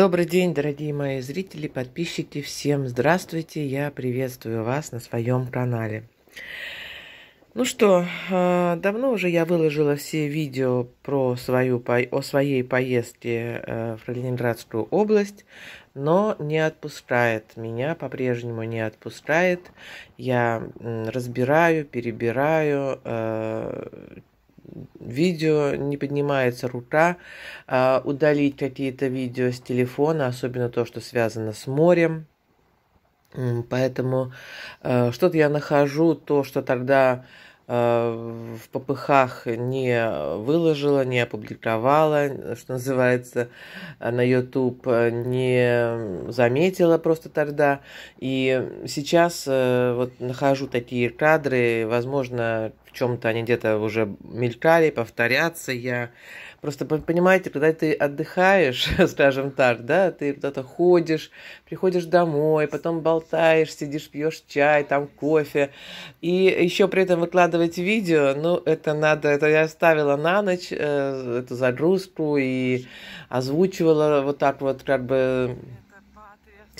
Добрый день, дорогие мои зрители, подписчики, всем здравствуйте, я приветствую вас на своем канале. Ну что, а, давно уже я выложила все видео про свою, о своей поездке э, в Калининградскую область, но не отпускает меня, по-прежнему не отпускает. Я разбираю, перебираю, э, видео, не поднимается рука, э, удалить какие-то видео с телефона, особенно то, что связано с морем. Поэтому э, что-то я нахожу, то, что тогда Э, в попыхах не выложила, не опубликовала, что называется, на YouTube не заметила просто тогда. И сейчас э, вот нахожу такие кадры, возможно, в чем-то они где-то уже мелькали, повторятся я. Просто понимаете, когда ты отдыхаешь, скажем так, да, ты куда-то ходишь, приходишь домой, потом болтаешь, сидишь, пьешь чай, там кофе, и еще при этом выкладывать видео, ну, это надо, это я ставила на ночь э, эту загрузку и озвучивала вот так вот как бы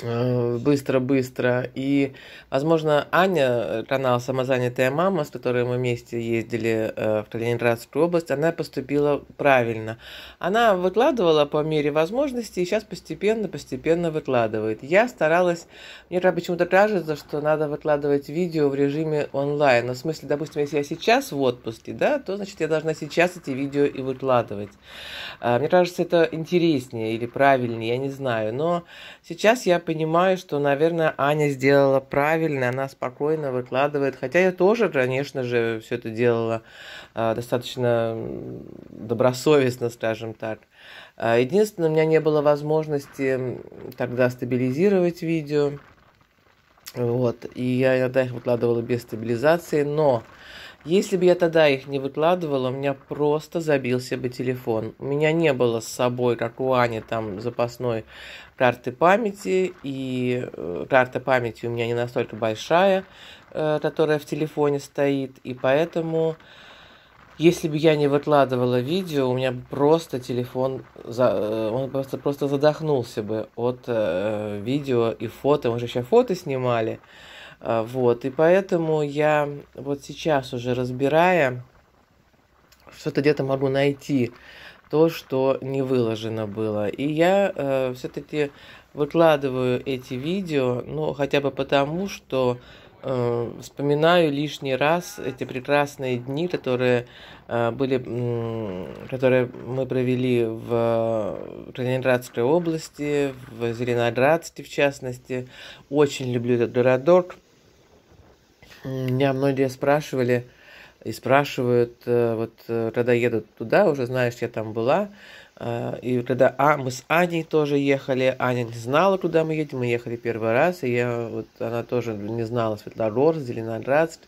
Э, быстро-быстро. И, возможно, Аня, канал «Самозанятая мама», с которой мы вместе ездили э, в Калининградскую область, она поступила правильно. Она выкладывала по мере возможности и сейчас постепенно-постепенно выкладывает. Я старалась... Мне почему-то кажется, что надо выкладывать видео в режиме онлайн. Ну, в смысле, допустим, если я сейчас в отпуске, да, то, значит, я должна сейчас эти видео и выкладывать. А, мне кажется, это интереснее или правильнее, я не знаю. Но сейчас я понимаю, что, наверное, Аня сделала правильно, она спокойно выкладывает. Хотя я тоже, конечно же, все это делала э, достаточно добросовестно, скажем так. А, единственное, у меня не было возможности тогда стабилизировать видео. Вот, и я иногда их выкладывала без стабилизации, но если бы я тогда их не выкладывала, у меня просто забился бы телефон. У меня не было с собой, как у Ани, там запасной карты памяти, и э, карта памяти у меня не настолько большая, э, которая в телефоне стоит, и поэтому, если бы я не выкладывала видео, у меня просто телефон, за, э, он просто, просто задохнулся бы от э, видео и фото, мы же еще фото снимали, а, вот, и поэтому я вот сейчас уже разбирая, что-то где-то могу найти то, что не выложено было. И я э, все-таки выкладываю эти видео, ну, хотя бы потому, что э, вспоминаю лишний раз эти прекрасные дни, которые э, были, э, которые мы провели в Калининградской э, области, в Зеленоградске, в частности. Очень люблю этот городок. Меня многие спрашивали и спрашивают, э, вот э, когда едут туда, уже знаешь, я там была, э, и когда а, мы с Аней тоже ехали, Аня не знала, куда мы едем, мы ехали первый раз, и я, вот, она тоже не знала Светлогорск, Зеленоградск.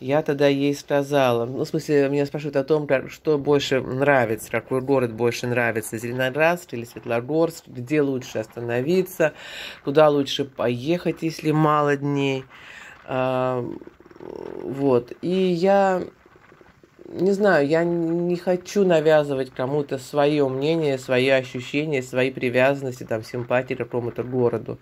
Я тогда ей сказала, ну, в смысле, меня спрашивают о том, как, что больше нравится, какой город больше нравится, Зеленоградск или Светлогорск, где лучше остановиться, куда лучше поехать, если мало дней. А, вот. И я не знаю, я не хочу навязывать кому-то свое мнение, свои ощущения, свои привязанности, там, симпатии к какому-то городу.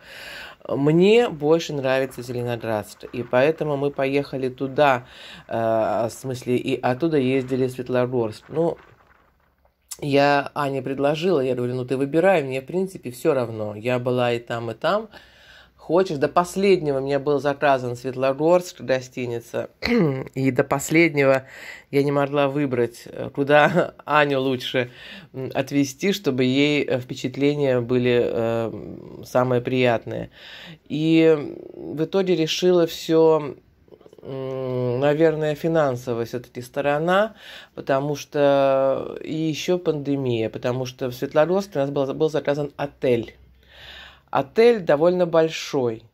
Мне больше нравится Зеленоградск, и поэтому мы поехали туда, э, в смысле, и оттуда ездили в Светлогорск. Ну, я Ане предложила, я говорю, ну ты выбирай, мне в принципе все равно. Я была и там, и там хочешь. До последнего мне был заказан Светлогорск, гостиница. И до последнего я не могла выбрать, э, куда Аню лучше отвезти, чтобы ей э, впечатления были э, самые приятные. И в итоге решила все наверное, финансовая все-таки сторона, потому что и еще пандемия, потому что в Светлогорске у нас был, был заказан отель Отель довольно большой.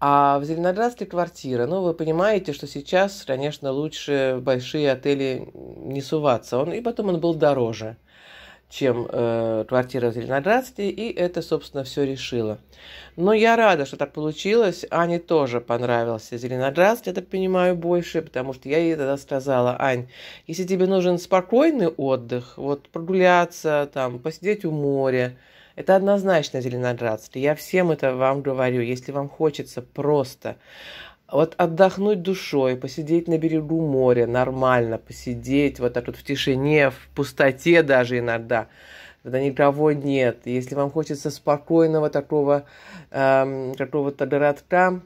А в Зеленоградске квартира. Ну, вы понимаете, что сейчас, конечно, лучше в большие отели не суваться. Он, и потом он был дороже, чем э, квартира в Зеленоградске. И это, собственно, все решило. Но я рада, что так получилось. Ане тоже понравился Зеленоградск, я так понимаю, больше. Потому что я ей тогда сказала, Ань, если тебе нужен спокойный отдых, вот прогуляться, там, посидеть у моря, это однозначно зеленоградский. Я всем это вам говорю. Если вам хочется просто вот отдохнуть душой, посидеть на берегу моря, нормально посидеть, вот так вот в тишине, в пустоте даже иногда, когда никого нет. Если вам хочется спокойного такого эм, какого-то городка,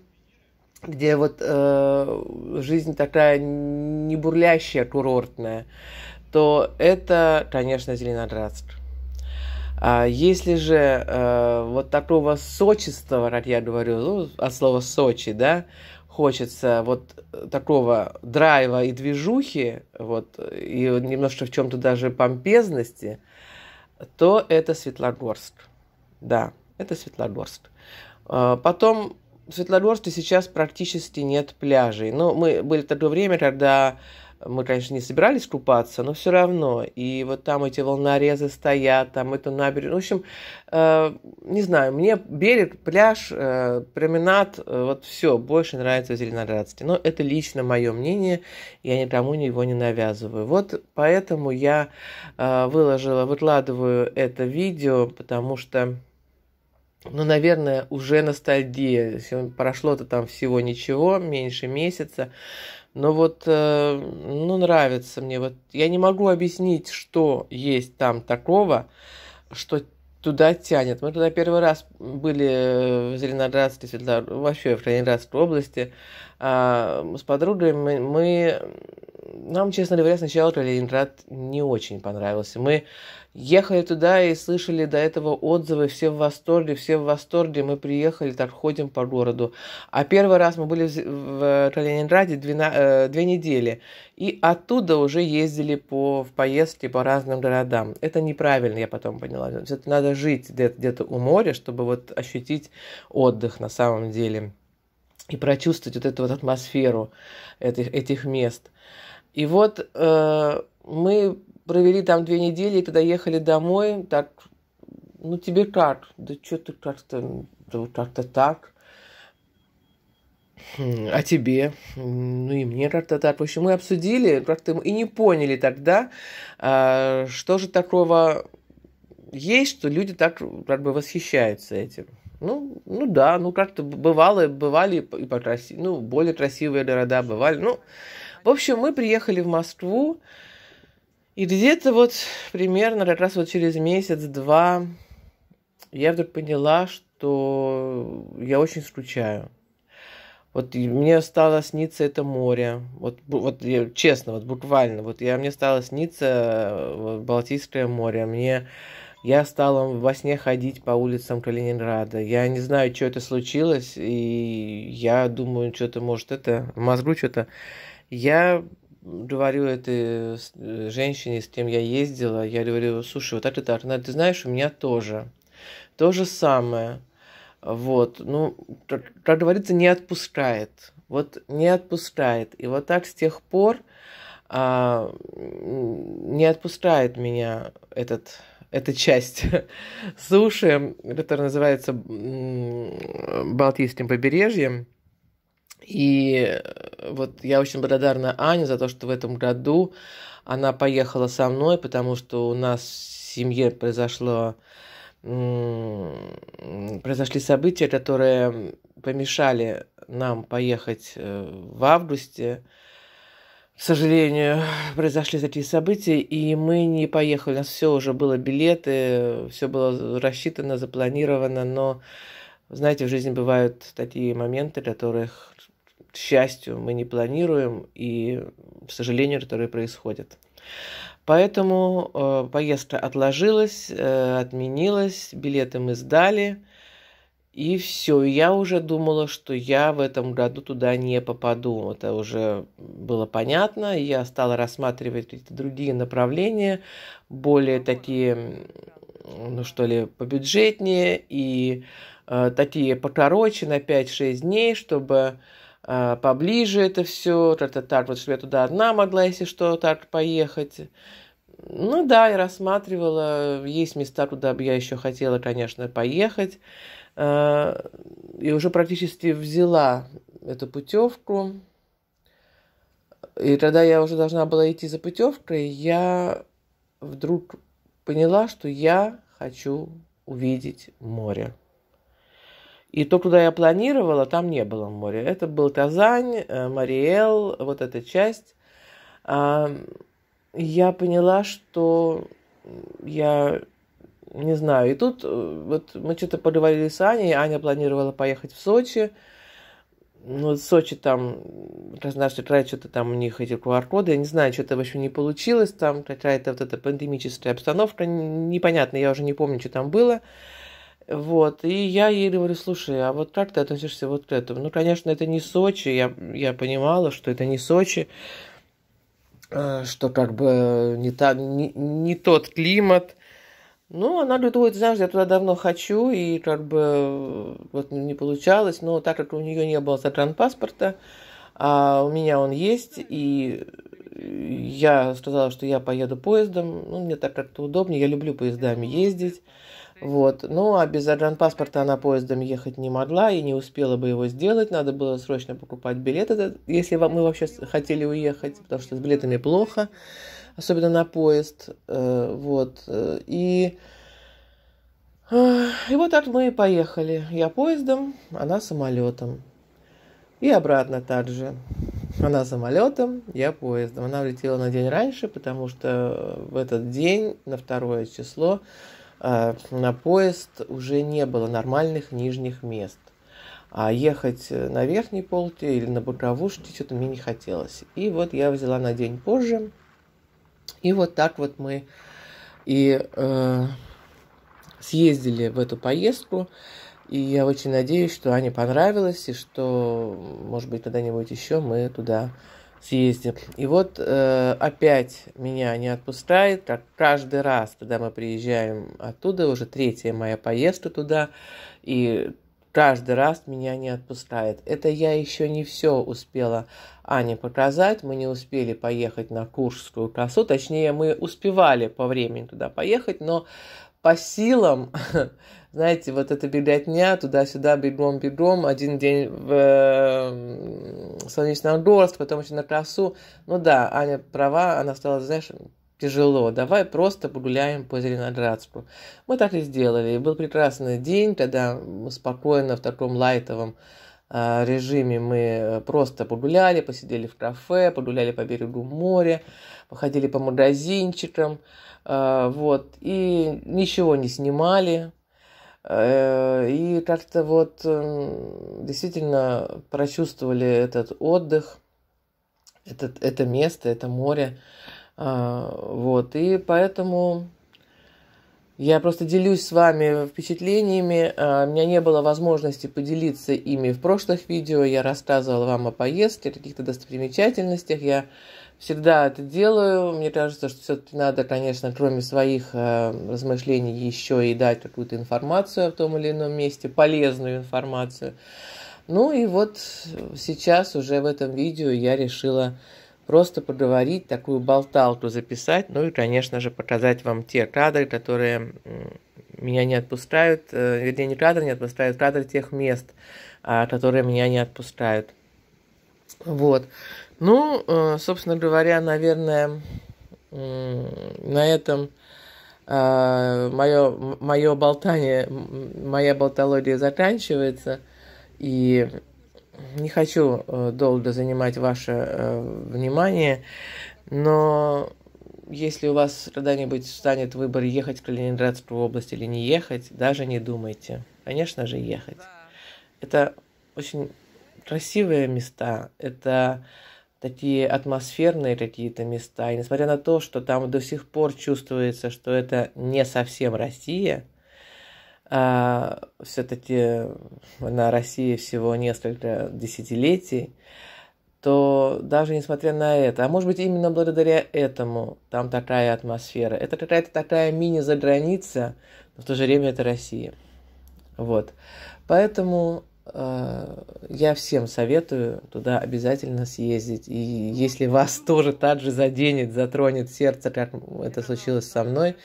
где вот э, жизнь такая не бурлящая, курортная, то это, конечно, Зеленоградск. А если же э, вот такого сочества, как я говорю, ну, от слова «сочи», да, хочется вот такого драйва и движухи, вот, и немножко в чем-то даже помпезности, то это Светлогорск. Да, это Светлогорск. А потом в Светлогорске сейчас практически нет пляжей. Но ну, мы были в такое время, когда мы, конечно, не собирались купаться, но все равно. И вот там эти волнорезы стоят, там это набережная, ну, В общем, э, не знаю, мне берег, пляж, э, променад, э, вот все, больше нравится в Зеленоградске. Но это лично мое мнение, я никому его не навязываю. Вот поэтому я выложила, выкладываю это видео, потому что... Ну, наверное, уже ностальгия. Прошло-то там всего ничего, меньше месяца. Но вот, э, ну, нравится мне. Вот я не могу объяснить, что есть там такого, что туда тянет. Мы туда первый раз были э, в Зеленоградске Светлор... вообще в Калининградской области. А, с подругой мы, мы... Нам, честно говоря, сначала Калининград не очень понравился. Мы Ехали туда и слышали до этого отзывы, все в восторге, все в восторге, мы приехали, так ходим по городу. А первый раз мы были в, э, Калининграде две, э, две недели, и оттуда уже ездили по, в поездки по разным городам. Это неправильно, я потом поняла. Это надо жить где-то где у моря, чтобы вот ощутить отдых на самом деле и прочувствовать вот эту вот атмосферу этих, этих мест. И вот э, мы провели там две недели, и когда ехали домой, так, ну тебе как? Да что ты как-то, да как-то так. «Хм, а тебе? Ну и мне как-то так. В общем, мы обсудили как-то и не поняли тогда, а, что же такого есть, что люди так как бы восхищаются этим. Ну, ну да, ну как-то бывало, бывали и покрасивее, ну, более красивые города бывали. Ну, в общем, мы приехали в Москву, и где-то вот примерно как раз вот через месяц-два я вдруг поняла, что я очень скучаю. Вот мне стало сниться это море. Вот, вот я, честно, вот буквально. Вот я, мне стало сниться э, Балтийское море. Мне я стала во сне ходить по улицам Калининграда. Я не знаю, что это случилось, и я думаю, что-то, может, это, мозгу что-то. Я говорю этой э, э, женщине, с кем я ездила, я говорю, слушай, вот так и так. Она, ты знаешь, у меня тоже. То же самое. Вот, ну, как, как говорится, не отпускает. Вот не отпускает. И вот так с тех пор а, не отпускает меня этот, эта часть суши, которая называется Балтийским побережьем. И э, вот я очень благодарна Ане за то, что в этом году она поехала со мной, потому что у нас в семье произошло произошли события, которые помешали нам поехать э, в августе. К сожалению, произошли такие события, и мы не поехали. У нас все уже было билеты, все было рассчитано, запланировано, но, знаете, в жизни бывают такие моменты, которых счастью, мы не планируем и, к сожалению, которые происходят. Поэтому э, поездка отложилась, э, отменилась, билеты мы сдали, и все. Я уже думала, что я в этом году туда не попаду. Это уже было понятно. Я стала рассматривать какие-то другие направления, более такие, ну что ли, побюджетнее и э, такие покороче на 5-6 дней, чтобы Э, поближе это все, тар-тар-тар, вот чтобы я туда одна могла, если что, так поехать. Ну да, я рассматривала, есть места, куда бы я еще хотела, конечно, поехать. Э, и уже практически взяла эту путевку. И когда я уже должна была идти за путевкой, я вдруг поняла, что я хочу увидеть море. И то, куда я планировала, там не было моря. Это был Казань, э, Мариэл, вот эта часть. А, я поняла, что я не знаю. И тут э, вот мы что-то поговорили с Аней. Аня планировала поехать в Сочи. Ну, в Сочи там, Краснодарский край, что-то там у них эти QR-коды, я не знаю, что-то, вообще не получилось, там какая-то вот эта пандемическая обстановка непонятная, я уже не помню, что там было. Вот, и я ей говорю, слушай, а вот как ты относишься вот к этому? Ну, конечно, это не Сочи, я, я понимала, что это не Сочи, э, что как бы не, та, не, не тот климат. Ну, она говорит, ой, знаешь, я туда давно хочу, и как бы э, вот не получалось, но так как у нее не было загранпаспорта, а у меня он есть, и я сказала, что я поеду поездом, ну, мне так как-то удобнее, я люблю поездами ездить. Вот. Ну, а без загранпаспорта она поездом ехать не могла и не успела бы его сделать. Надо было срочно покупать билеты, если мы вообще хотели уехать, потому что с билетами плохо, особенно на поезд. Э, вот. И... И вот так мы и поехали. Я поездом, она самолетом. И обратно также. Она самолетом, я поездом. Она улетела на день раньше, потому что в этот день, на второе число, Э, на поезд уже не было нормальных нижних мест. А ехать э, на верхней полке или на Багровушке что-то мне не хотелось. И вот я взяла на день позже. И вот так вот мы и э, съездили в эту поездку. И я очень надеюсь, что Ане понравилось, и что, может быть, когда-нибудь еще мы туда съезде. И вот э, опять меня не отпускает, как каждый раз, когда мы приезжаем оттуда, уже третья моя поездка туда, и каждый раз меня не отпускает. Это я еще не все успела Ане показать. Мы не успели поехать на Куршскую косу, точнее, мы успевали по времени туда поехать, но по силам, знаете, вот эта беготня туда-сюда, бегом-бегом, один день в эм, солнечном горст, потом еще на красу. Ну да, Аня права, она стала, знаешь, тяжело, давай просто погуляем по Зеленоградску. Мы так и сделали. был прекрасный день, когда мы спокойно в таком лайтовом Э, режиме мы э, просто погуляли, посидели в кафе, погуляли по берегу моря, походили по магазинчикам, э, вот, и ничего не снимали. И как-то вот действительно прочувствовали этот отдых, этот, это место, это море. Вот, и поэтому я просто делюсь с вами впечатлениями. Э, у меня не было возможности поделиться ими в прошлых видео. Я рассказывала вам о поездке, о каких-то достопримечательностях. Я всегда это делаю. Мне кажется, что все-таки надо, конечно, кроме своих э, размышлений, еще и дать какую-то информацию в том или ином месте, полезную информацию. Ну и вот сейчас уже в этом видео я решила просто поговорить, такую болталку записать, ну и, конечно же, показать вам те кадры, которые меня не отпускают, э, вернее, не кадры не отпускают, кадры тех мест, а, которые меня не отпускают. Вот. Ну, э, собственно говоря, наверное, на этом мое, э, мое болтание, моя болтология заканчивается. И не хочу э, долго занимать ваше э, внимание, но если у вас когда-нибудь станет выбор ехать в Калининградскую область или не ехать, даже не думайте. Конечно же, ехать. Это очень красивые места, это такие атмосферные какие-то места. И несмотря на то, что там до сих пор чувствуется, что это не совсем Россия, а, все-таки на России всего несколько десятилетий, то даже несмотря на это, а может быть именно благодаря этому там такая атмосфера, это какая-то такая мини-заграница, но в то же время это Россия. Вот. Поэтому э, я всем советую туда обязательно съездить. И если вас тоже так же заденет, затронет сердце, как это случилось со мной,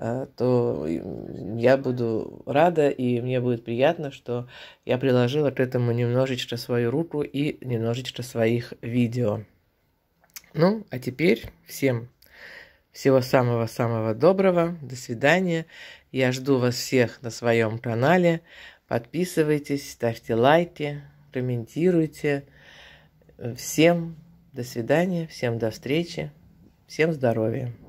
Э, то я буду рада и мне будет приятно, что я приложила к этому немножечко свою руку и немножечко своих видео. Ну, а теперь всем всего самого-самого доброго. До свидания. Я жду вас всех на своем канале. Подписывайтесь, ставьте лайки, комментируйте. Всем до свидания, всем до встречи, всем здоровья.